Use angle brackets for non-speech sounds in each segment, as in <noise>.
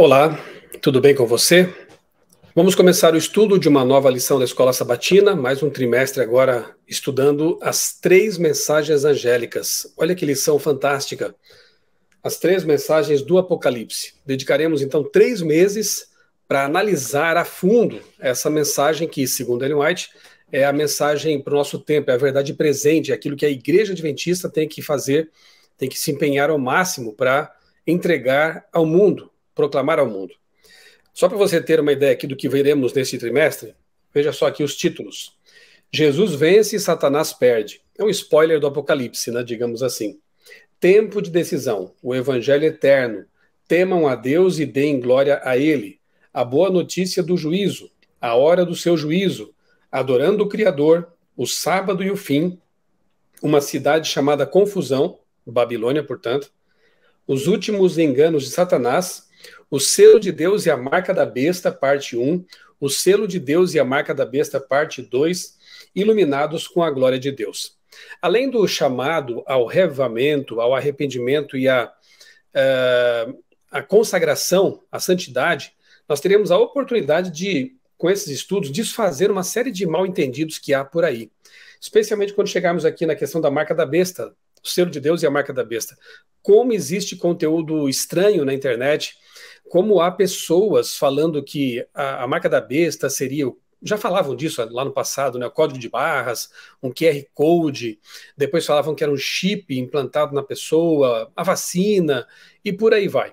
Olá, tudo bem com você? Vamos começar o estudo de uma nova lição da Escola Sabatina, mais um trimestre agora estudando as três mensagens angélicas. Olha que lição fantástica! As três mensagens do Apocalipse. Dedicaremos então três meses para analisar a fundo essa mensagem que, segundo Ellen White, é a mensagem para o nosso tempo, é a verdade presente, é aquilo que a Igreja Adventista tem que fazer, tem que se empenhar ao máximo para entregar ao mundo proclamar ao mundo. Só para você ter uma ideia aqui do que veremos neste trimestre, veja só aqui os títulos. Jesus vence e Satanás perde. É um spoiler do Apocalipse, né, digamos assim. Tempo de decisão, o evangelho eterno. Temam a Deus e deem glória a ele. A boa notícia do juízo, a hora do seu juízo, adorando o Criador, o sábado e o fim, uma cidade chamada Confusão, Babilônia, portanto, os últimos enganos de Satanás, o selo de Deus e a marca da besta, parte 1. O selo de Deus e a marca da besta, parte 2. Iluminados com a glória de Deus. Além do chamado ao revamento, ao arrependimento e à eh, a, consagração, à santidade, nós teremos a oportunidade de, com esses estudos, desfazer uma série de mal-entendidos que há por aí. Especialmente quando chegarmos aqui na questão da marca da besta, o selo de Deus e a marca da besta. Como existe conteúdo estranho na internet como há pessoas falando que a, a marca da besta seria o já falavam disso lá no passado, né? O código de barras, um QR Code, depois falavam que era um chip implantado na pessoa, a vacina e por aí vai.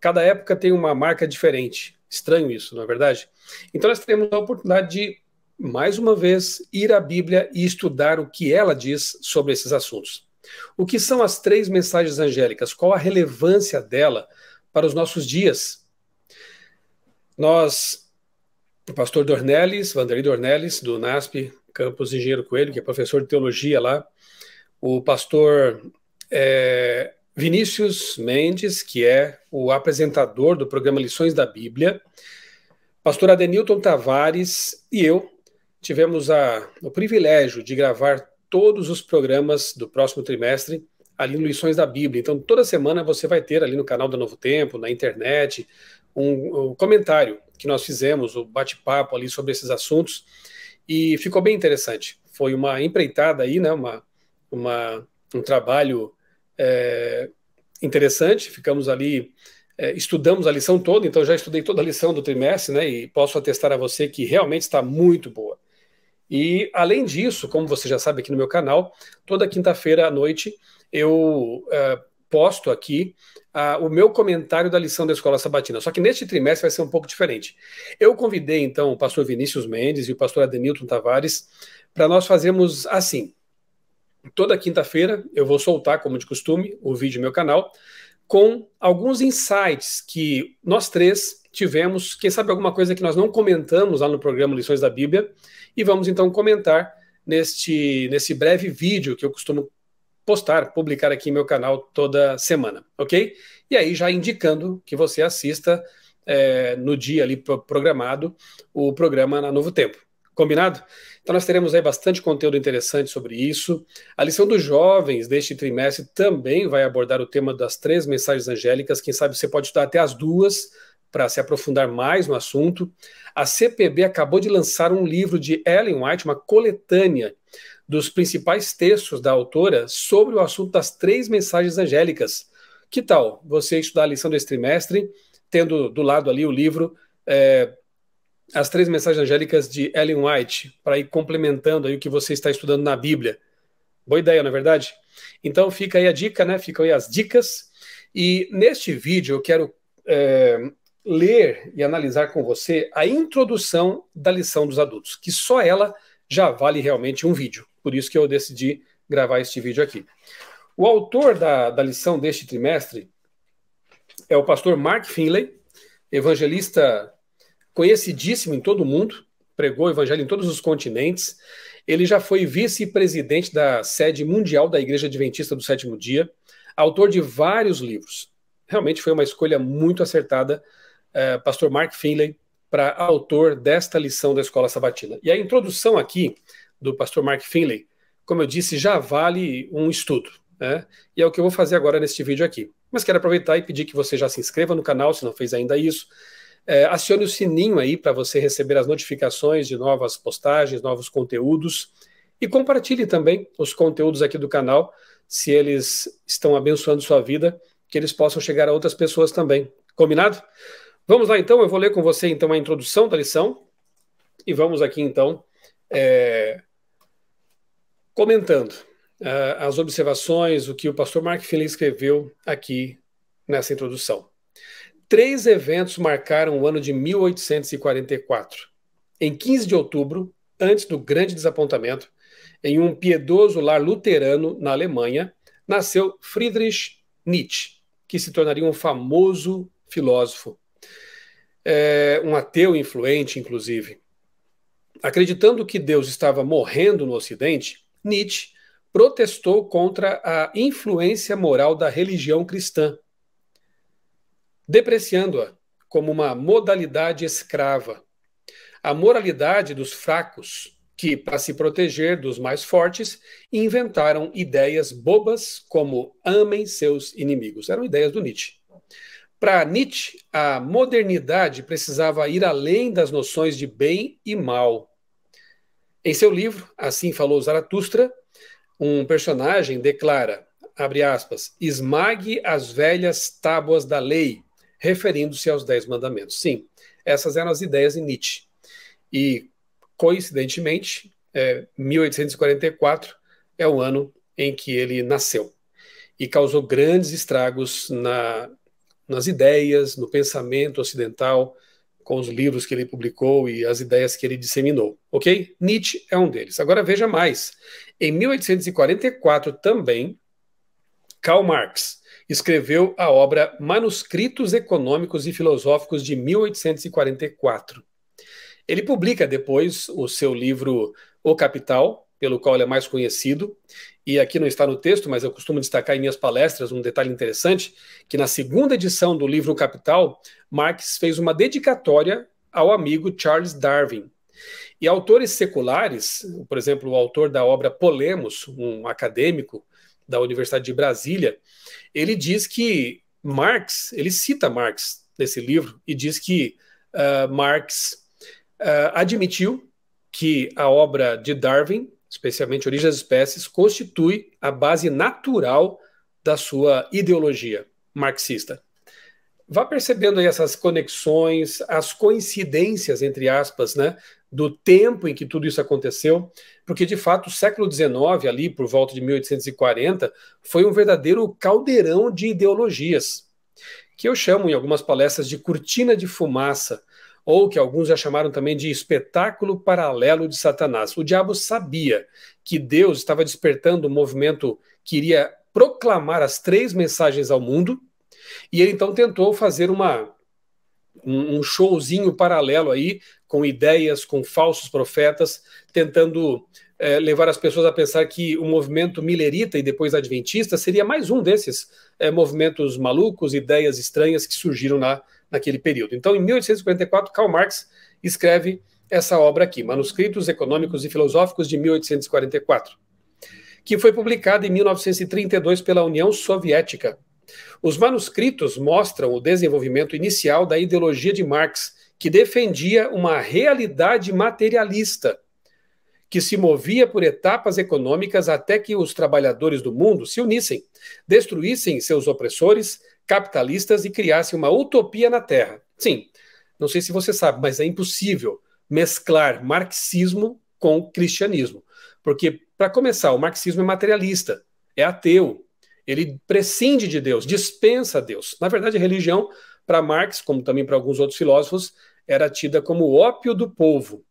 Cada época tem uma marca diferente. Estranho isso, não é verdade? Então nós temos a oportunidade de, mais uma vez, ir à Bíblia e estudar o que ela diz sobre esses assuntos. O que são as três mensagens angélicas? Qual a relevância dela para os nossos dias. Nós, o pastor Dornelles, Vanderlei Dornelles, do NASP, Campus Engenheiro Coelho, que é professor de teologia lá, o pastor é, Vinícius Mendes, que é o apresentador do programa Lições da Bíblia, pastor Adenilton Tavares e eu tivemos a, o privilégio de gravar todos os programas do próximo trimestre ali no Lições da Bíblia. Então, toda semana você vai ter ali no canal do Novo Tempo, na internet, um, um comentário que nós fizemos, o um bate-papo ali sobre esses assuntos, e ficou bem interessante. Foi uma empreitada aí, né? Uma, uma, um trabalho é, interessante. Ficamos ali, é, estudamos a lição toda, então já estudei toda a lição do trimestre, né? E posso atestar a você que realmente está muito boa. E além disso, como você já sabe aqui no meu canal, toda quinta-feira à noite eu uh, posto aqui uh, o meu comentário da lição da Escola Sabatina. Só que neste trimestre vai ser um pouco diferente. Eu convidei, então, o pastor Vinícius Mendes e o pastor Ademilton Tavares para nós fazermos assim. Toda quinta-feira eu vou soltar, como de costume, o vídeo do meu canal, com alguns insights que nós três tivemos, quem sabe alguma coisa que nós não comentamos lá no programa Lições da Bíblia, e vamos então comentar neste, nesse breve vídeo que eu costumo postar, publicar aqui em meu canal toda semana, ok? E aí já indicando que você assista é, no dia ali programado o programa na Novo Tempo. Combinado? Então nós teremos aí bastante conteúdo interessante sobre isso. A lição dos jovens deste trimestre também vai abordar o tema das três mensagens angélicas. Quem sabe você pode estudar até as duas para se aprofundar mais no assunto. A CPB acabou de lançar um livro de Ellen White, uma coletânea dos principais textos da autora sobre o assunto das três mensagens angélicas. Que tal você estudar a lição desse trimestre, tendo do lado ali o livro é, As Três Mensagens Angélicas de Ellen White, para ir complementando aí o que você está estudando na Bíblia? Boa ideia, não é verdade? Então fica aí a dica, né? Ficam aí as dicas. E neste vídeo eu quero é, ler e analisar com você a introdução da lição dos adultos, que só ela já vale realmente um vídeo. Por isso que eu decidi gravar este vídeo aqui. O autor da, da lição deste trimestre é o pastor Mark Finley, evangelista conhecidíssimo em todo o mundo, pregou o evangelho em todos os continentes. Ele já foi vice-presidente da sede mundial da Igreja Adventista do Sétimo Dia, autor de vários livros. Realmente foi uma escolha muito acertada, eh, pastor Mark Finley, para autor desta lição da Escola Sabatina. E a introdução aqui do pastor Mark Finley, como eu disse, já vale um estudo. Né? E é o que eu vou fazer agora neste vídeo aqui. Mas quero aproveitar e pedir que você já se inscreva no canal, se não fez ainda isso. É, acione o sininho aí para você receber as notificações de novas postagens, novos conteúdos. E compartilhe também os conteúdos aqui do canal, se eles estão abençoando sua vida, que eles possam chegar a outras pessoas também. Combinado? Vamos lá então, eu vou ler com você então a introdução da lição e vamos aqui então é, comentando uh, as observações, o que o pastor Mark Finley escreveu aqui nessa introdução. Três eventos marcaram o ano de 1844. Em 15 de outubro, antes do grande desapontamento, em um piedoso lar luterano na Alemanha, nasceu Friedrich Nietzsche, que se tornaria um famoso filósofo, é, um ateu influente, inclusive. Acreditando que Deus estava morrendo no Ocidente, Nietzsche protestou contra a influência moral da religião cristã, depreciando-a como uma modalidade escrava. A moralidade dos fracos, que, para se proteger dos mais fortes, inventaram ideias bobas como amem seus inimigos. Eram ideias do Nietzsche. Para Nietzsche, a modernidade precisava ir além das noções de bem e mal. Em seu livro, Assim Falou Zaratustra, um personagem declara, abre aspas, esmague as velhas tábuas da lei, referindo-se aos Dez Mandamentos. Sim, essas eram as ideias de Nietzsche. E, coincidentemente, é, 1844 é o ano em que ele nasceu e causou grandes estragos na nas ideias, no pensamento ocidental, com os livros que ele publicou e as ideias que ele disseminou, ok? Nietzsche é um deles. Agora veja mais. Em 1844 também, Karl Marx escreveu a obra Manuscritos Econômicos e Filosóficos de 1844. Ele publica depois o seu livro O Capital, pelo qual ele é mais conhecido, e aqui não está no texto, mas eu costumo destacar em minhas palestras um detalhe interessante, que na segunda edição do livro Capital, Marx fez uma dedicatória ao amigo Charles Darwin. E autores seculares, por exemplo, o autor da obra Polemos, um acadêmico da Universidade de Brasília, ele diz que Marx, ele cita Marx nesse livro e diz que uh, Marx uh, admitiu que a obra de Darwin especialmente Origem das Espécies, constitui a base natural da sua ideologia marxista. Vá percebendo aí essas conexões, as coincidências, entre aspas, né, do tempo em que tudo isso aconteceu, porque de fato o século XIX, ali por volta de 1840, foi um verdadeiro caldeirão de ideologias, que eu chamo em algumas palestras de cortina de fumaça, ou que alguns já chamaram também de espetáculo paralelo de Satanás. O diabo sabia que Deus estava despertando um movimento que iria proclamar as três mensagens ao mundo, e ele então tentou fazer uma um showzinho paralelo aí, com ideias, com falsos profetas, tentando é, levar as pessoas a pensar que o movimento milerita e depois adventista seria mais um desses é, movimentos malucos, ideias estranhas que surgiram na naquele período. Então, em 1844, Karl Marx escreve essa obra aqui, Manuscritos Econômicos e Filosóficos de 1844, que foi publicada em 1932 pela União Soviética. Os manuscritos mostram o desenvolvimento inicial da ideologia de Marx, que defendia uma realidade materialista que se movia por etapas econômicas até que os trabalhadores do mundo se unissem, destruíssem seus opressores, capitalistas e criasse uma utopia na Terra. Sim, não sei se você sabe, mas é impossível mesclar marxismo com cristianismo. Porque, para começar, o marxismo é materialista, é ateu, ele prescinde de Deus, dispensa Deus. Na verdade, a religião, para Marx, como também para alguns outros filósofos, era tida como ópio do povo.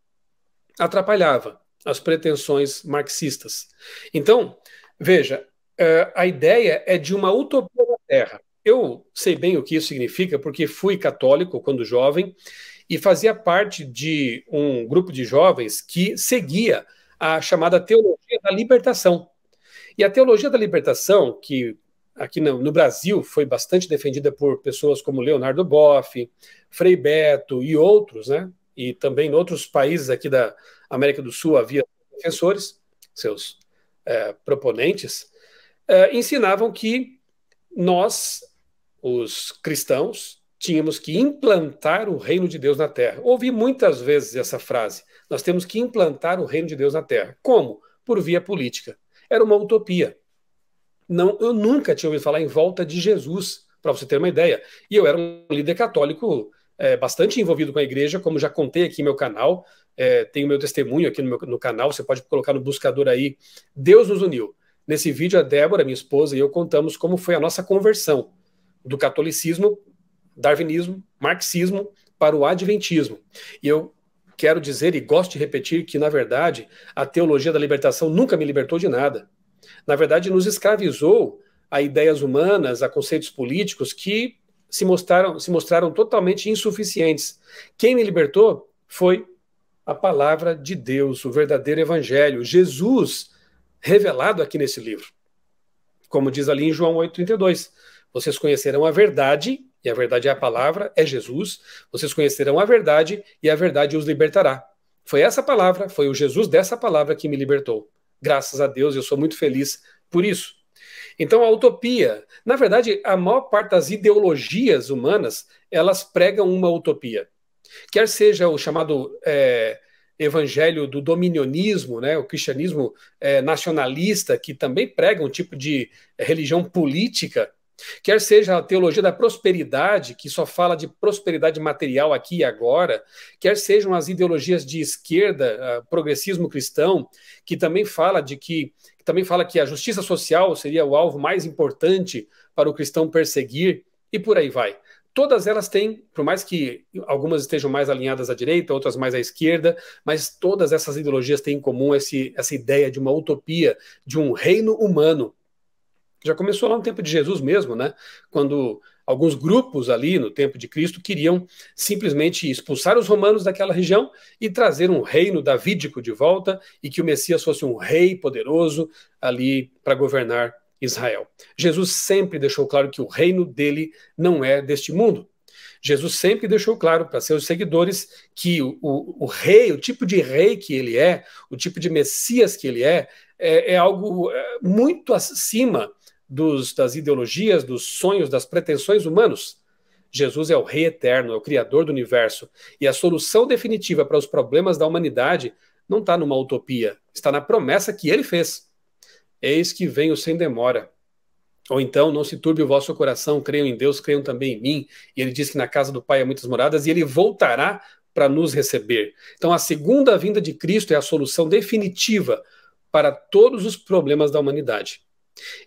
Atrapalhava as pretensões marxistas. Então, veja, eh, a ideia é de uma utopia da Terra. Eu sei bem o que isso significa, porque fui católico quando jovem e fazia parte de um grupo de jovens que seguia a chamada teologia da libertação. E a teologia da libertação, que aqui no, no, Brasil foi bastante defendida por pessoas como Leonardo Boff, Frei Beto e outros, né? E também em outros países aqui da América do Sul havia professores, seus é, proponentes, é, ensinavam que nós os cristãos, tínhamos que implantar o reino de Deus na terra. Ouvi muitas vezes essa frase. Nós temos que implantar o reino de Deus na terra. Como? Por via política. Era uma utopia. Não, eu nunca tinha ouvido falar em volta de Jesus, para você ter uma ideia. E eu era um líder católico é, bastante envolvido com a igreja, como já contei aqui no meu canal. É, tenho meu testemunho aqui no, meu, no canal, você pode colocar no buscador aí. Deus nos uniu. Nesse vídeo, a Débora, minha esposa, e eu contamos como foi a nossa conversão do catolicismo, darwinismo, marxismo para o adventismo. E eu quero dizer e gosto de repetir que, na verdade, a teologia da libertação nunca me libertou de nada. Na verdade, nos escravizou a ideias humanas, a conceitos políticos que se mostraram, se mostraram totalmente insuficientes. Quem me libertou foi a palavra de Deus, o verdadeiro evangelho, Jesus revelado aqui nesse livro. Como diz ali em João 8:32, vocês conhecerão a verdade, e a verdade é a palavra, é Jesus. Vocês conhecerão a verdade, e a verdade os libertará. Foi essa palavra, foi o Jesus dessa palavra que me libertou. Graças a Deus, eu sou muito feliz por isso. Então, a utopia, na verdade, a maior parte das ideologias humanas, elas pregam uma utopia. Quer seja o chamado é, evangelho do dominionismo, né, o cristianismo é, nacionalista, que também prega um tipo de religião política, Quer seja a teologia da prosperidade, que só fala de prosperidade material aqui e agora, quer sejam as ideologias de esquerda, ah, progressismo cristão, que também fala de que, que também fala que a justiça social seria o alvo mais importante para o cristão perseguir e por aí vai todas elas têm, por mais que algumas estejam mais alinhadas à direita, outras mais à esquerda, mas todas essas ideologias têm em comum esse, essa ideia de uma utopia, de um reino humano, já começou lá no tempo de Jesus mesmo, né? Quando alguns grupos ali no tempo de Cristo queriam simplesmente expulsar os romanos daquela região e trazer um reino davídico de volta e que o Messias fosse um rei poderoso ali para governar Israel. Jesus sempre deixou claro que o reino dele não é deste mundo. Jesus sempre deixou claro para seus seguidores que o, o, o, rei, o tipo de rei que ele é, o tipo de Messias que ele é, é, é algo é, muito acima dos, das ideologias, dos sonhos, das pretensões humanos. Jesus é o Rei Eterno, é o Criador do universo. E a solução definitiva para os problemas da humanidade não está numa utopia, está na promessa que ele fez. Eis que venho sem demora. Ou então, não se turbe o vosso coração, creiam em Deus, creiam também em mim. E ele diz que na casa do Pai há muitas moradas, e ele voltará para nos receber. Então, a segunda vinda de Cristo é a solução definitiva para todos os problemas da humanidade.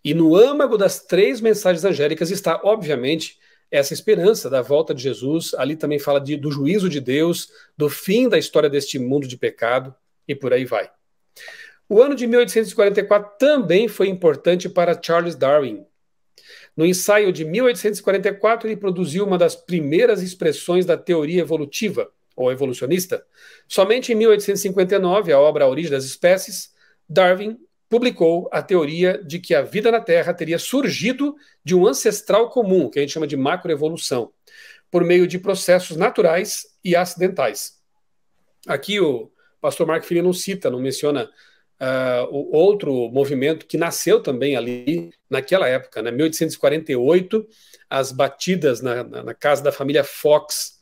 E no âmago das três mensagens angélicas está, obviamente, essa esperança da volta de Jesus. Ali também fala de, do juízo de Deus, do fim da história deste mundo de pecado e por aí vai. O ano de 1844 também foi importante para Charles Darwin. No ensaio de 1844, ele produziu uma das primeiras expressões da teoria evolutiva, ou evolucionista. Somente em 1859, a obra A Origem das Espécies, Darwin publicou a teoria de que a vida na Terra teria surgido de um ancestral comum, que a gente chama de macroevolução, por meio de processos naturais e acidentais. Aqui o pastor Mark Filho não cita, não menciona uh, o outro movimento que nasceu também ali naquela época, né? 1848, as batidas na, na, na casa da família Fox,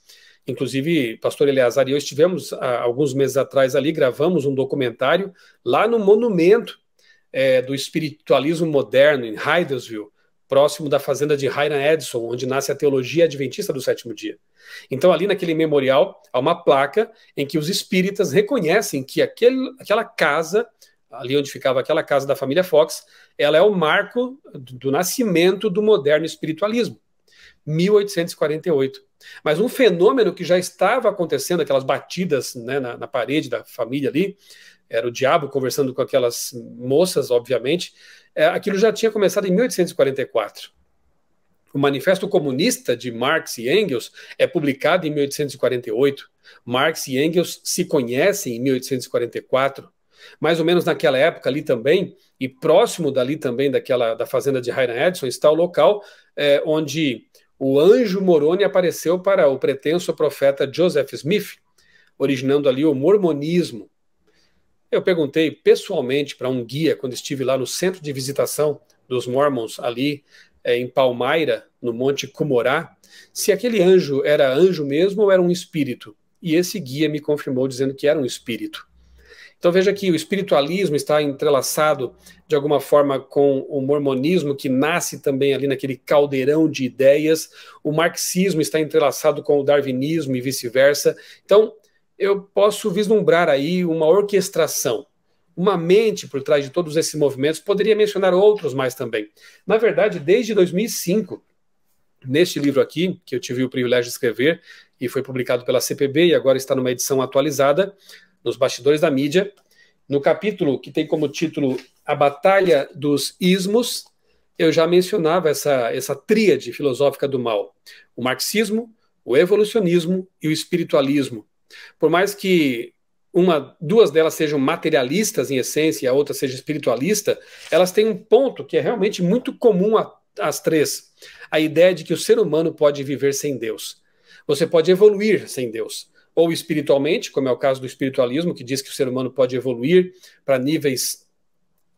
Inclusive, pastor Eleazar e eu estivemos ah, alguns meses atrás ali, gravamos um documentário lá no monumento é, do espiritualismo moderno em Hydesville, próximo da fazenda de Hiram Edson, onde nasce a teologia adventista do sétimo dia. Então, ali naquele memorial, há uma placa em que os espíritas reconhecem que aquele, aquela casa, ali onde ficava aquela casa da família Fox, ela é o marco do, do nascimento do moderno espiritualismo. 1848. Mas um fenômeno que já estava acontecendo, aquelas batidas né, na, na parede da família ali, era o diabo conversando com aquelas moças, obviamente, é, aquilo já tinha começado em 1844. O Manifesto Comunista de Marx e Engels é publicado em 1848. Marx e Engels se conhecem em 1844. Mais ou menos naquela época ali também, e próximo dali também daquela da fazenda de Hiram Edson, está o local é, onde o anjo Moroni apareceu para o pretenso profeta Joseph Smith, originando ali o mormonismo. Eu perguntei pessoalmente para um guia quando estive lá no centro de visitação dos Mormons, ali é, em Palmaira, no Monte Cumorá, se aquele anjo era anjo mesmo ou era um espírito. E esse guia me confirmou dizendo que era um espírito. Então veja que o espiritualismo está entrelaçado de alguma forma com o mormonismo, que nasce também ali naquele caldeirão de ideias. O marxismo está entrelaçado com o darwinismo e vice-versa. Então eu posso vislumbrar aí uma orquestração, uma mente por trás de todos esses movimentos. Poderia mencionar outros mais também. Na verdade, desde 2005, neste livro aqui, que eu tive o privilégio de escrever e foi publicado pela CPB e agora está numa edição atualizada, nos bastidores da mídia, no capítulo que tem como título A Batalha dos Ismos, eu já mencionava essa, essa tríade filosófica do mal: o marxismo, o evolucionismo e o espiritualismo. Por mais que uma, duas delas sejam materialistas em essência e a outra seja espiritualista, elas têm um ponto que é realmente muito comum às três: a ideia de que o ser humano pode viver sem Deus. Você pode evoluir sem Deus, ou espiritualmente, como é o caso do espiritualismo, que diz que o ser humano pode evoluir para níveis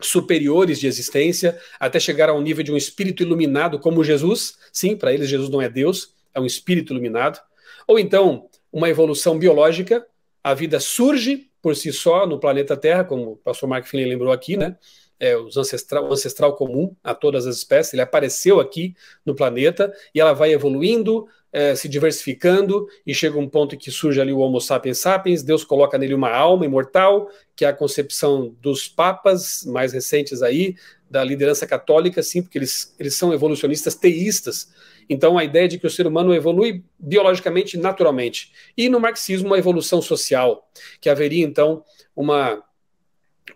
superiores de existência, até chegar ao nível de um espírito iluminado como Jesus. Sim, para eles Jesus não é Deus, é um espírito iluminado. Ou então, uma evolução biológica, a vida surge por si só no planeta Terra, como o pastor Mark Finley lembrou aqui, né? É, os ancestral, o ancestral comum a todas as espécies, ele apareceu aqui no planeta e ela vai evoluindo, é, se diversificando e chega um ponto em que surge ali o Homo sapiens sapiens, Deus coloca nele uma alma imortal, que é a concepção dos papas mais recentes aí, da liderança católica, sim, porque eles, eles são evolucionistas teístas, então, a ideia é de que o ser humano evolui biologicamente e naturalmente. E no marxismo, a evolução social, que haveria então uma.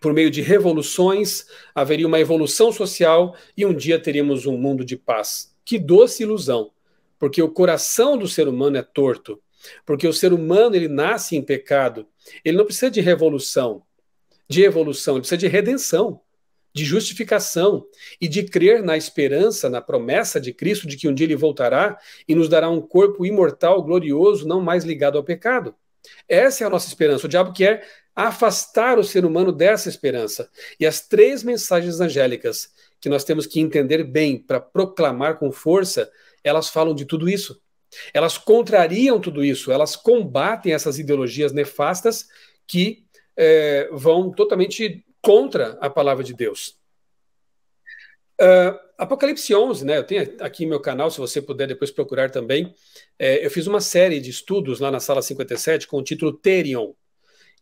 Por meio de revoluções, haveria uma evolução social e um dia teríamos um mundo de paz. Que doce ilusão! Porque o coração do ser humano é torto. Porque o ser humano ele nasce em pecado. Ele não precisa de revolução, de evolução, ele precisa de redenção de justificação e de crer na esperança, na promessa de Cristo de que um dia ele voltará e nos dará um corpo imortal, glorioso, não mais ligado ao pecado. Essa é a nossa esperança. O diabo quer afastar o ser humano dessa esperança. E as três mensagens angélicas que nós temos que entender bem para proclamar com força, elas falam de tudo isso. Elas contrariam tudo isso, elas combatem essas ideologias nefastas que é, vão totalmente contra a palavra de Deus. Uh, Apocalipse 11, né? Eu tenho aqui meu canal, se você puder depois procurar também. É, eu fiz uma série de estudos lá na sala 57 com o título Terion.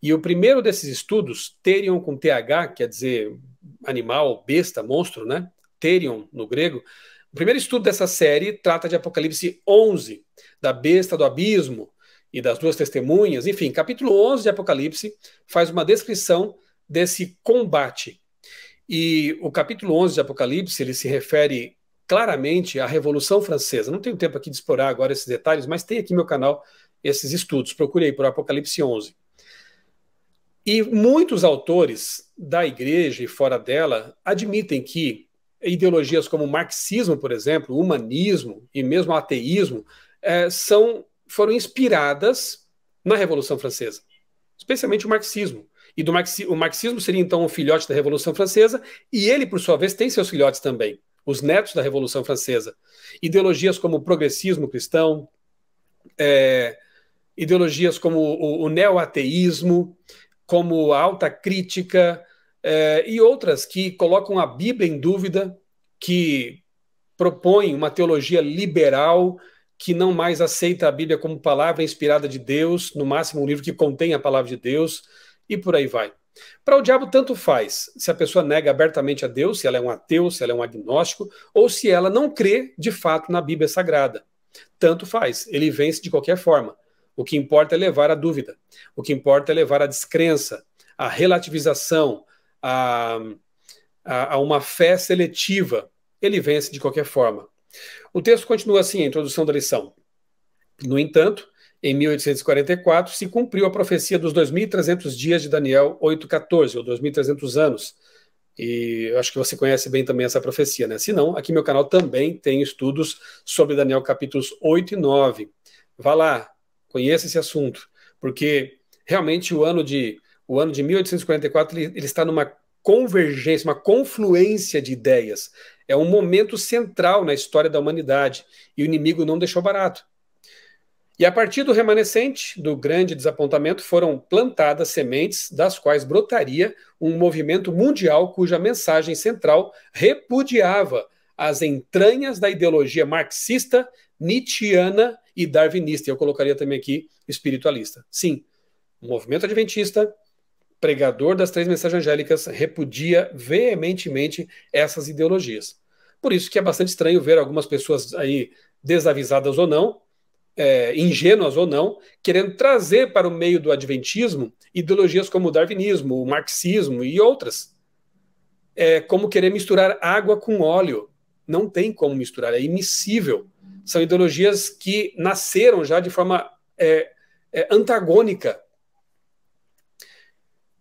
E o primeiro desses estudos, Terion com TH, quer dizer animal, besta, monstro, né? Terion no grego. O primeiro estudo dessa série trata de Apocalipse 11, da besta do abismo e das duas testemunhas. Enfim, capítulo 11 de Apocalipse faz uma descrição desse combate. E o capítulo 11 de Apocalipse, ele se refere claramente à Revolução Francesa. Não tenho tempo aqui de explorar agora esses detalhes, mas tem aqui no meu canal esses estudos. Procurei por Apocalipse 11. E muitos autores da igreja e fora dela admitem que ideologias como o marxismo, por exemplo, humanismo e mesmo ateísmo é, são, foram inspiradas na Revolução Francesa, especialmente o marxismo. E do marxi o marxismo seria então o filhote da Revolução Francesa, e ele, por sua vez, tem seus filhotes também, os netos da Revolução Francesa. Ideologias como o progressismo cristão, é, ideologias como o, o neo-ateísmo, como a alta crítica é, e outras que colocam a Bíblia em dúvida, que propõem uma teologia liberal que não mais aceita a Bíblia como palavra inspirada de Deus, no máximo um livro que contém a palavra de Deus e por aí vai. Para o diabo, tanto faz se a pessoa nega abertamente a Deus, se ela é um ateu, se ela é um agnóstico, ou se ela não crê de fato na Bíblia Sagrada. Tanto faz, ele vence de qualquer forma. O que importa é levar a dúvida, o que importa é levar a descrença, a relativização, a, a, a uma fé seletiva. Ele vence de qualquer forma. O texto continua assim, a introdução da lição. No entanto, em 1844, se cumpriu a profecia dos 2.300 dias de Daniel 8,14, ou 2.300 anos. E acho que você conhece bem também essa profecia, né? Se não, aqui meu canal também tem estudos sobre Daniel capítulos 8 e 9. Vá lá, conheça esse assunto, porque realmente o ano de, o ano de 1844 ele, ele está numa convergência, uma confluência de ideias. É um momento central na história da humanidade e o inimigo não deixou barato. E a partir do remanescente do grande desapontamento foram plantadas sementes das quais brotaria um movimento mundial cuja mensagem central repudiava as entranhas da ideologia marxista, nietzschiana e darwinista. Eu colocaria também aqui espiritualista. Sim, o movimento adventista, pregador das três mensagens angélicas, repudia veementemente essas ideologias. Por isso que é bastante estranho ver algumas pessoas aí desavisadas ou não, é, ingênuas ou não, querendo trazer para o meio do adventismo ideologias como o darwinismo, o marxismo e outras. É como querer misturar água com óleo. Não tem como misturar, é imissível. São ideologias que nasceram já de forma é, é, antagônica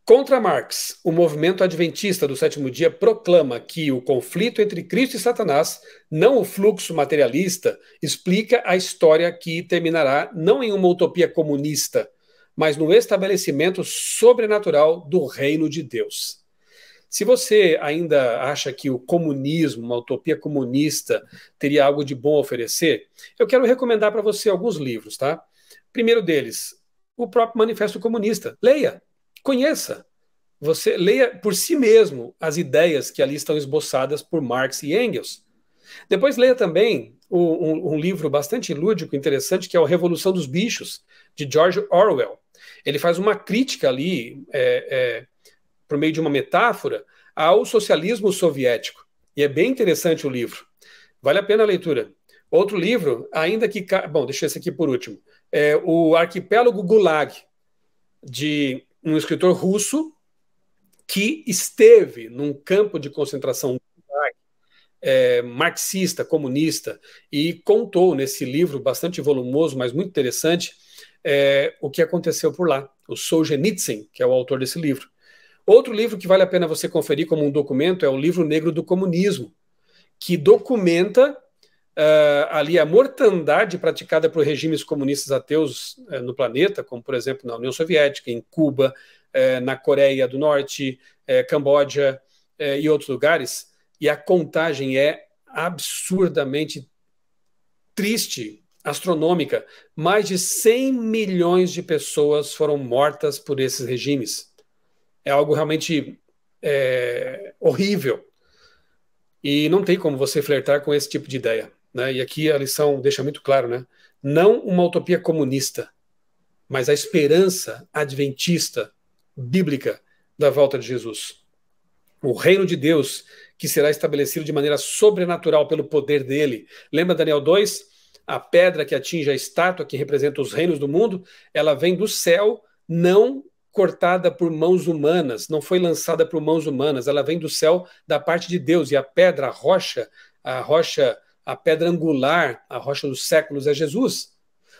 Contra Marx, o movimento adventista do sétimo dia proclama que o conflito entre Cristo e Satanás, não o fluxo materialista, explica a história que terminará não em uma utopia comunista, mas no estabelecimento sobrenatural do reino de Deus. Se você ainda acha que o comunismo, uma utopia comunista, teria algo de bom a oferecer, eu quero recomendar para você alguns livros, tá? Primeiro deles, o próprio Manifesto Comunista. Leia! Conheça. Você leia por si mesmo as ideias que ali estão esboçadas por Marx e Engels. Depois leia também um, um, livro bastante lúdico, interessante, que é o Revolução dos Bichos, de George Orwell. Ele faz uma crítica ali, é, é, por meio de uma metáfora, ao socialismo soviético. E é bem interessante o livro. Vale a pena a leitura. Outro livro, ainda que. Bom, deixa esse aqui por último. É o Arquipélago Gulag, de um escritor russo que esteve num campo de concentração é, marxista, comunista, e contou nesse livro bastante volumoso, mas muito interessante, é, o que aconteceu por lá. O Solzhenitsyn, que é o autor desse livro. Outro livro que vale a pena você conferir como um documento é o Livro Negro do Comunismo, que documenta uh, ali a mortandade praticada por regimes comunistas ateus uh, no planeta, como por exemplo na União Soviética, em Cuba, uh, na Coreia do Norte, eh, Camboja e outros lugares, e a contagem é absurdamente triste, astronômica. Mais de 100 milhões de pessoas foram mortas por esses regimes. É algo realmente é, horrível. E não tem como você flertar com esse tipo de ideia né, e aqui a lição deixa muito claro, né, não uma utopia comunista, mas a esperança adventista, bíblica, da volta de Jesus. O reino de Deus, que será estabelecido de maneira sobrenatural pelo poder dele. Lembra Daniel 2? A pedra que atinge a estátua, que representa os reinos do mundo, ela vem do céu, não cortada por mãos humanas, não foi lançada por mãos humanas, ela vem do céu da parte de Deus, e a pedra, a rocha, a rocha a pedra angular, a rocha dos séculos é Jesus.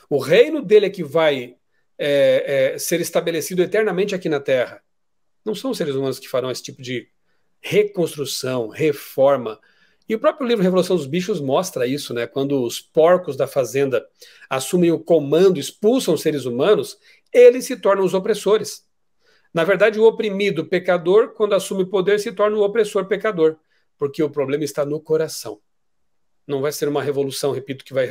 O reino dele é que vai é, é, ser estabelecido eternamente aqui na Terra. Não são os seres humanos que farão esse tipo de reconstrução, reforma. E o próprio livro Revolução dos Bichos mostra isso, né? Quando os porcos da fazenda assumem o comando, expulsam os seres humanos, eles se tornam os opressores. Na verdade, o oprimido pecador, quando assume o poder, se torna o opressor pecador, porque o problema está no coração não vai ser uma revolução, repito, que vai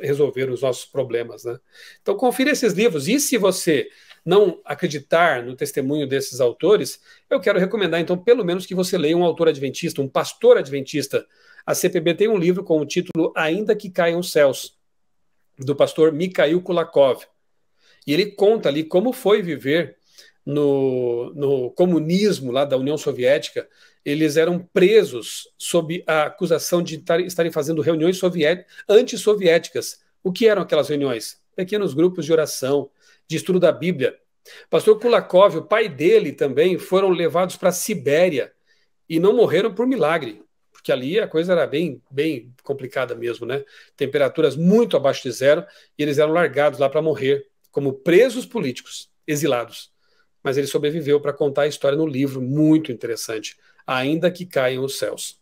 resolver os nossos problemas. Né? Então, confira esses livros. E se você não acreditar no testemunho desses autores, eu quero recomendar, então, pelo menos que você leia um autor adventista, um pastor adventista. A CPB tem um livro com o título Ainda que Caiam os Céus, do pastor Mikhail Kulakov. E ele conta ali como foi viver no, no comunismo lá da União Soviética, eles eram presos sob a acusação de estarem fazendo reuniões antissoviéticas. O que eram aquelas reuniões? Pequenos grupos de oração, de estudo da Bíblia. Pastor Kulakov, o pai dele também, foram levados para a Sibéria e não morreram por milagre, porque ali a coisa era bem, bem complicada mesmo, né? Temperaturas muito abaixo de zero e eles eram largados lá para morrer como presos políticos, exilados. Mas ele sobreviveu para contar a história no livro, muito interessante ainda que caiam os céus.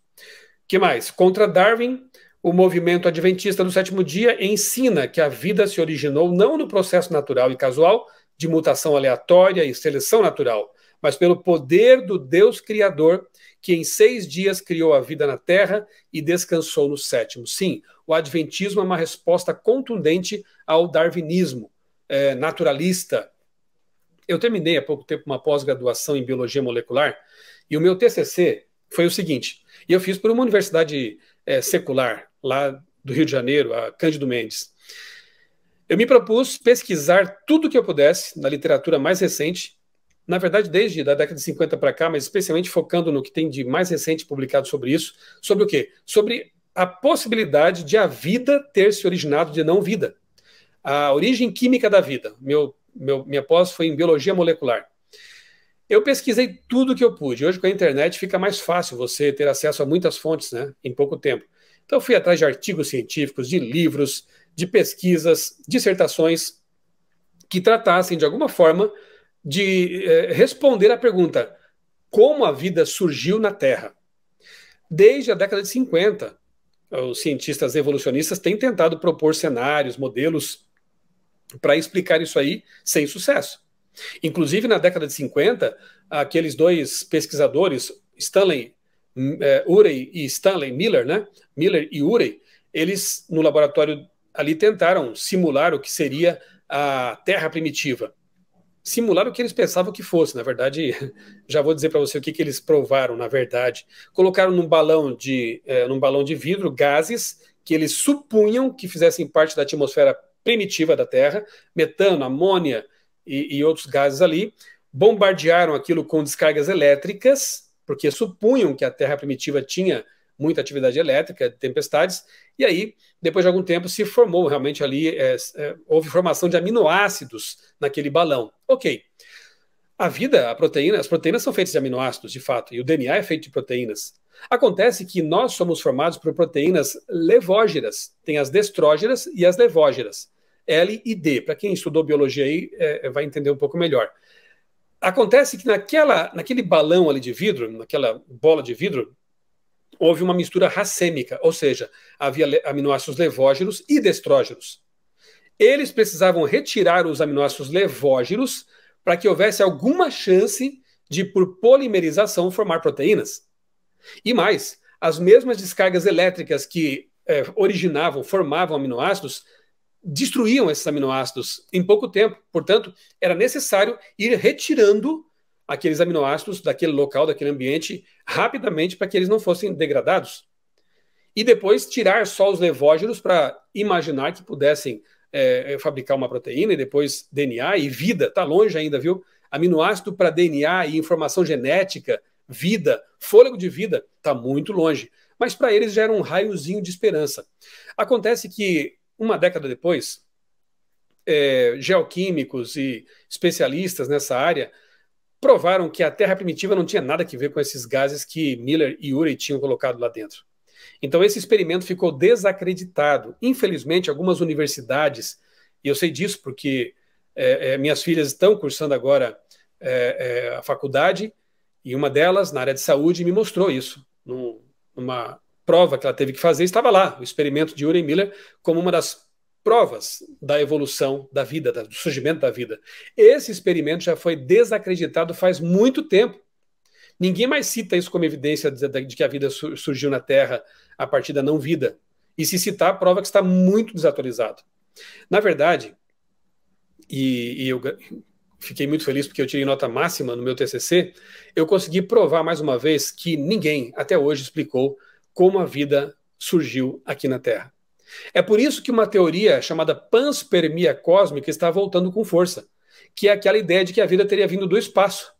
Que mais? Contra Darwin, o movimento adventista do sétimo dia ensina que a vida se originou não no processo natural e casual de mutação aleatória e seleção natural, mas pelo poder do Deus Criador, que em seis dias criou a vida na terra e descansou no sétimo. Sim, o Adventismo é uma resposta contundente ao darwinismo é, naturalista. Eu terminei há pouco tempo uma pós-graduação em biologia molecular e o meu TCC foi o seguinte, e eu fiz por uma universidade é, secular, lá do Rio de Janeiro, a Cândido Mendes. Eu me propus pesquisar tudo que eu pudesse na literatura mais recente, na verdade desde a década de 50 para cá, mas especialmente focando no que tem de mais recente publicado sobre isso, sobre o quê? Sobre a possibilidade de a vida ter se originado de não vida. A origem química da vida. Meu, meu, minha pós foi em biologia molecular. Eu pesquisei tudo que eu pude. Hoje, com a internet, fica mais fácil você ter acesso a muitas fontes né, em pouco tempo. Então, fui atrás de artigos científicos, de livros, de pesquisas, dissertações que tratassem, de alguma forma, de eh, responder à pergunta: como a vida surgiu na Terra? Desde a década de 50, os cientistas evolucionistas têm tentado propor cenários, modelos para explicar isso aí sem sucesso. Inclusive, na década de 50, aqueles dois pesquisadores, Stanley é, Urey e Stanley Miller, né? Miller e Urey, eles no laboratório ali tentaram simular o que seria a Terra primitiva. Simular o que eles pensavam que fosse, na verdade, <laughs> já vou dizer para você o que, que eles provaram, na verdade. Colocaram num balão de, é, num balão de vidro gases que eles supunham que fizessem parte da atmosfera primitiva da Terra, metano, amônia, e, e outros gases ali, bombardearam aquilo com descargas elétricas, porque supunham que a Terra primitiva tinha muita atividade elétrica, tempestades, e aí, depois de algum tempo, se formou realmente ali, é, é, houve formação de aminoácidos naquele balão. Ok. A vida, a proteína, as proteínas são feitas de aminoácidos, de fato, e o DNA é feito de proteínas. Acontece que nós somos formados por proteínas levógeras, tem as destrógeras e as levógeras. L e D. Para quem estudou biologia aí, é, é, vai entender um pouco melhor. Acontece que naquela, naquele balão ali de vidro, naquela bola de vidro, houve uma mistura racêmica, ou seja, havia aminoácidos levógenos e destrógenos. Eles precisavam retirar os aminoácidos levógenos para que houvesse alguma chance de, por polimerização, formar proteínas. E mais, as mesmas descargas elétricas que é, originavam, formavam aminoácidos, destruíam esses aminoácidos em pouco tempo. Portanto, era necessário ir retirando aqueles aminoácidos daquele local, daquele ambiente, rapidamente para que eles não fossem degradados. E depois tirar só os levógenos para imaginar que pudessem é, é fabricar uma proteína e depois DNA e vida. Está longe ainda, viu? Aminoácido para DNA e informação genética, vida, fôlego de vida, está muito longe. Mas para eles já era um raiozinho de esperança. Acontece que uma década depois, é, geoquímicos e especialistas nessa área provaram que a Terra primitiva não tinha nada a ver com esses gases que Miller e Urey tinham colocado lá dentro. Então esse experimento ficou desacreditado. Infelizmente, algumas universidades, e eu sei disso porque é, é, minhas filhas estão cursando agora é, é, a faculdade, e uma delas, na área de saúde, me mostrou isso num, numa prova que ela teve que fazer estava lá, o experimento de Uri Miller, como uma das provas da evolução da vida, do surgimento da vida. Esse experimento já foi desacreditado faz muito tempo. Ninguém mais cita isso como evidência de que a vida surgiu na Terra a partir da não vida. E se citar, prova que está muito desatualizado. Na verdade, e, e eu fiquei muito feliz porque eu tirei nota máxima no meu TCC, eu consegui provar mais uma vez que ninguém até hoje explicou como a vida surgiu aqui na Terra. É por isso que uma teoria chamada panspermia cósmica está voltando com força, que é aquela ideia de que a vida teria vindo do espaço.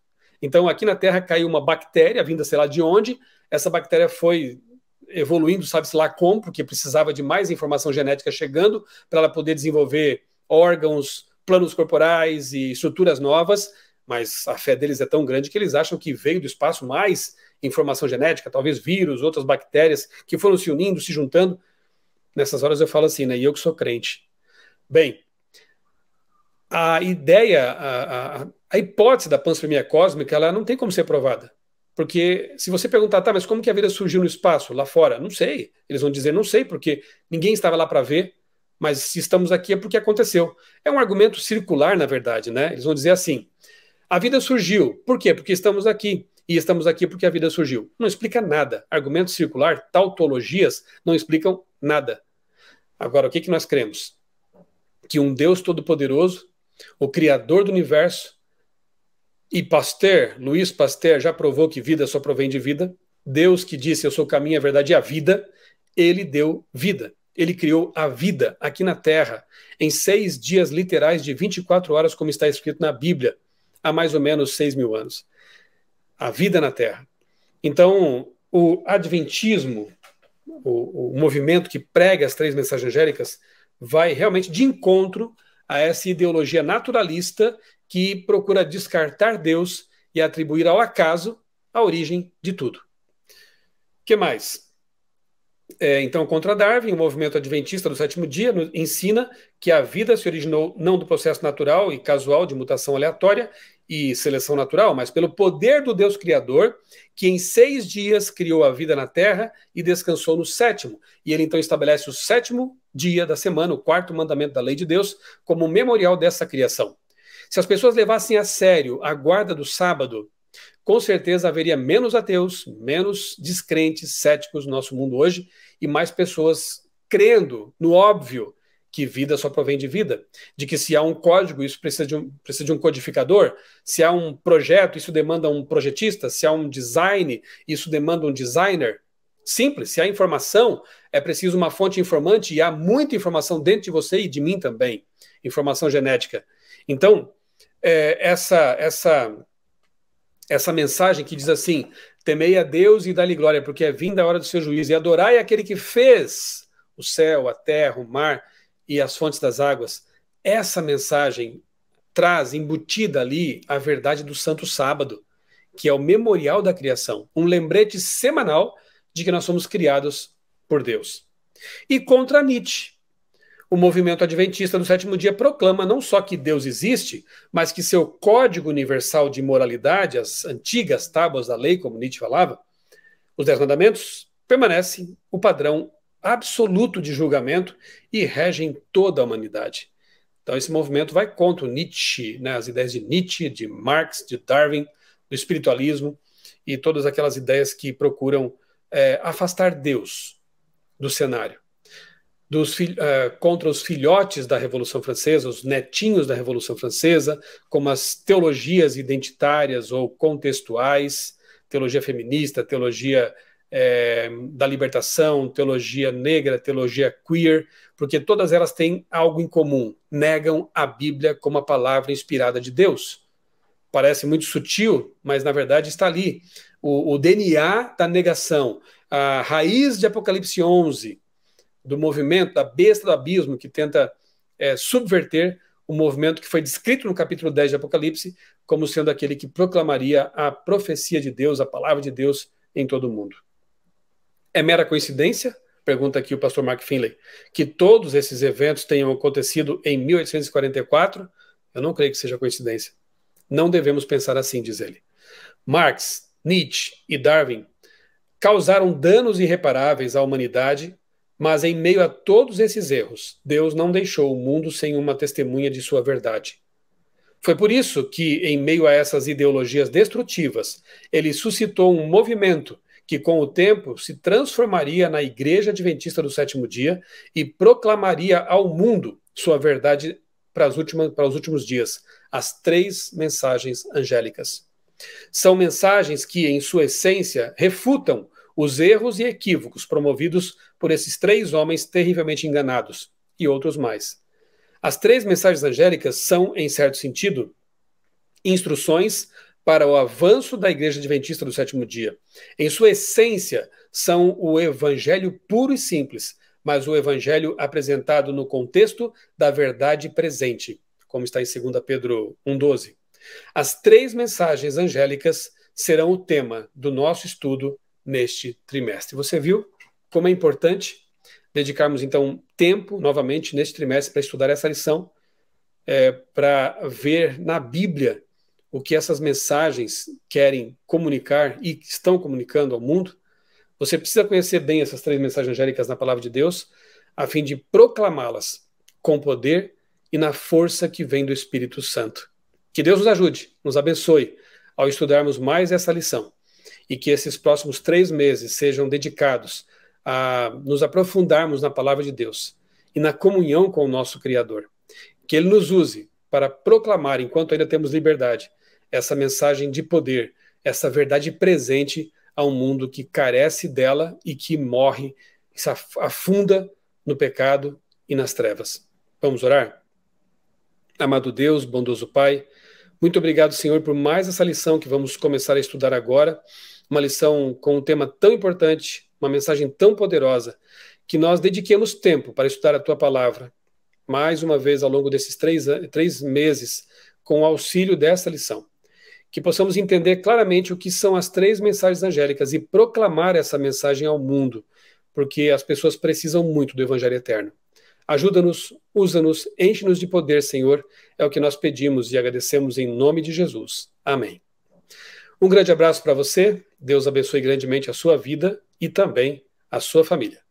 Então, aqui na Terra caiu uma bactéria vinda, sei lá de onde, essa bactéria foi evoluindo, sabe-se lá como, porque precisava de mais informação genética chegando para ela poder desenvolver órgãos, planos corporais e estruturas novas, mas a fé deles é tão grande que eles acham que veio do espaço mais informação genética, talvez vírus, outras bactérias que foram se unindo, se juntando. Nessas horas eu falo assim, né? E eu que sou crente. Bem, a ideia, a, a, a hipótese da panspermia cósmica, ela não tem como ser provada. Porque se você perguntar, tá, mas como que a vida surgiu no espaço, lá fora? Não sei. Eles vão dizer, não sei, porque ninguém estava lá para ver, mas se estamos aqui é porque aconteceu. É um argumento circular, na verdade, né? Eles vão dizer assim: a vida surgiu, por quê? Porque estamos aqui e estamos aqui porque a vida surgiu. Não explica nada. Argumento circular, tautologias, não explicam nada. Agora, o que, que nós cremos? Que um Deus Todo-Poderoso, o Criador do Universo, e Pasteur, Luiz Pasteur, já provou que vida só provém de vida. Deus que disse, eu sou o caminho, a verdade e a vida, ele deu vida. Ele criou a vida aqui na Terra, em seis dias literais de 24 horas, como está escrito na Bíblia, há mais ou menos seis mil anos a vida na Terra. Então, o Adventismo, o, o movimento que prega as três mensagens angélicas, vai realmente de encontro a essa ideologia naturalista que procura descartar Deus e atribuir ao acaso a origem de tudo. O que mais? É, então, contra Darwin, o movimento adventista do sétimo dia ensina que a vida se originou não do processo natural e casual de mutação aleatória, e seleção natural, mas pelo poder do Deus Criador, que em seis dias criou a vida na terra e descansou no sétimo. E ele então estabelece o sétimo dia da semana, o quarto mandamento da lei de Deus, como memorial dessa criação. Se as pessoas levassem a sério a guarda do sábado, com certeza haveria menos ateus, menos descrentes, céticos no nosso mundo hoje e mais pessoas crendo no óbvio que vida só provém de vida, de que se há um código, isso precisa de um, precisa de um codificador, se há um projeto, isso demanda um projetista, se há um design, isso demanda um designer. Simples, se há informação, é preciso uma fonte informante e há muita informação dentro de você e de mim também, informação genética. Então, é, essa, essa, essa mensagem que diz assim: temei a Deus e dá-lhe glória, porque é vinda a hora do seu juízo, e adorai aquele que fez o céu, a terra, o mar e as fontes das águas, essa mensagem traz embutida ali a verdade do Santo Sábado, que é o memorial da criação, um lembrete semanal de que nós somos criados por Deus. E contra Nietzsche, o movimento adventista do sétimo dia proclama não só que Deus existe, mas que seu código universal de moralidade, as antigas tábuas da lei, como Nietzsche falava, os Dez Mandamentos, permanecem o padrão absoluto de julgamento e regem toda a humanidade. Então, esse movimento vai contra Nietzsche, né, as ideias de Nietzsche, de Marx, de Darwin, do espiritualismo e todas aquelas ideias que procuram é, afastar Deus do cenário. Dos, é, contra os filhotes da Revolução Francesa, os netinhos da Revolução Francesa, como as teologias identitárias ou contextuais, teologia feminista, teologia é, da libertação, teologia negra, teologia queer, porque todas elas têm algo em comum: negam a Bíblia como a palavra inspirada de Deus. Parece muito sutil, mas na verdade está ali. O, o DNA da negação, a raiz de Apocalipse 11, do movimento da besta do abismo que tenta é, subverter o movimento que foi descrito no capítulo 10 de Apocalipse como sendo aquele que proclamaria a profecia de Deus, a palavra de Deus em todo o mundo. É mera coincidência? Pergunta aqui o pastor Mark Finley. Que todos esses eventos tenham acontecido em 1844? Eu não creio que seja coincidência. Não devemos pensar assim, diz ele. Marx, Nietzsche e Darwin causaram danos irreparáveis à humanidade, mas em meio a todos esses erros, Deus não deixou o mundo sem uma testemunha de sua verdade. Foi por isso que, em meio a essas ideologias destrutivas, ele suscitou um movimento que com o tempo se transformaria na Igreja Adventista do Sétimo Dia e proclamaria ao mundo sua verdade para, últimas, para os últimos dias, as três mensagens angélicas. São mensagens que, em sua essência, refutam os erros e equívocos promovidos por esses três homens terrivelmente enganados e outros mais. As três mensagens angélicas são, em certo sentido, instruções para o avanço da Igreja Adventista do Sétimo Dia. Em sua essência, são o evangelho puro e simples, mas o evangelho apresentado no contexto da verdade presente, como está em 2 Pedro 1,12. As três mensagens angélicas serão o tema do nosso estudo neste trimestre. Você viu como é importante dedicarmos, então, tempo novamente neste trimestre para estudar essa lição, é, para ver na Bíblia o que essas mensagens querem comunicar e estão comunicando ao mundo, você precisa conhecer bem essas três mensagens angélicas na palavra de Deus, a fim de proclamá-las com poder e na força que vem do Espírito Santo. Que Deus nos ajude, nos abençoe ao estudarmos mais essa lição e que esses próximos três meses sejam dedicados a nos aprofundarmos na palavra de Deus e na comunhão com o nosso Criador. Que Ele nos use para proclamar, enquanto ainda temos liberdade, essa mensagem de poder, essa verdade presente a um mundo que carece dela e que morre, que se afunda no pecado e nas trevas. Vamos orar? Amado Deus, bondoso Pai, muito obrigado, Senhor, por mais essa lição que vamos começar a estudar agora. Uma lição com um tema tão importante, uma mensagem tão poderosa, que nós dediquemos tempo para estudar a Tua palavra, mais uma vez ao longo desses três, três meses, com o auxílio dessa lição que possamos entender claramente o que são as três mensagens angélicas e proclamar essa mensagem ao mundo, porque as pessoas precisam muito do Evangelho eterno. Ajuda-nos, usa-nos, enche-nos de poder, Senhor, é o que nós pedimos e agradecemos em nome de Jesus. Amém. Um grande abraço para você, Deus abençoe grandemente a sua vida e também a sua família.